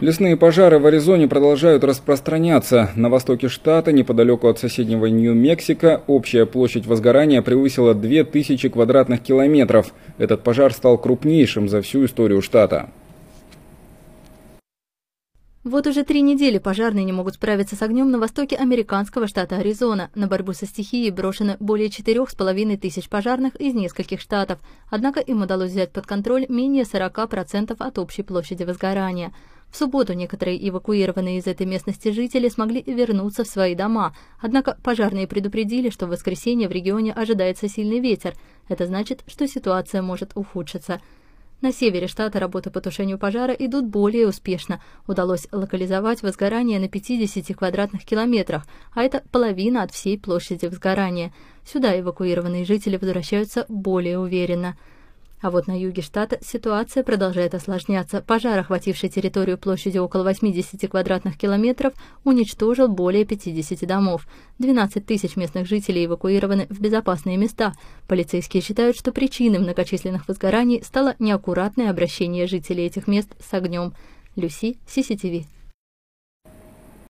Лесные пожары в Аризоне продолжают распространяться. На востоке штата, неподалеку от соседнего Нью-Мексико, общая площадь возгорания превысила 2000 квадратных километров. Этот пожар стал крупнейшим за всю историю штата. Вот уже три недели пожарные не могут справиться с огнем на востоке американского штата Аризона. На борьбу со стихией брошено более четырех с половиной тысяч пожарных из нескольких штатов. Однако им удалось взять под контроль менее 40% от общей площади возгорания. В субботу некоторые эвакуированные из этой местности жители смогли вернуться в свои дома, однако пожарные предупредили, что в воскресенье в регионе ожидается сильный ветер. Это значит, что ситуация может ухудшиться. На севере штата работы по тушению пожара идут более успешно. Удалось локализовать возгорание на 50 квадратных километрах, а это половина от всей площади возгорания. Сюда эвакуированные жители возвращаются более уверенно. А вот на юге штата ситуация продолжает осложняться. Пожар, охвативший территорию площадью около 80 квадратных километров, уничтожил более 50 домов. 12 тысяч местных жителей эвакуированы в безопасные места. Полицейские считают, что причиной многочисленных возгораний стало неаккуратное обращение жителей этих мест с огнем. Люси, CCTV.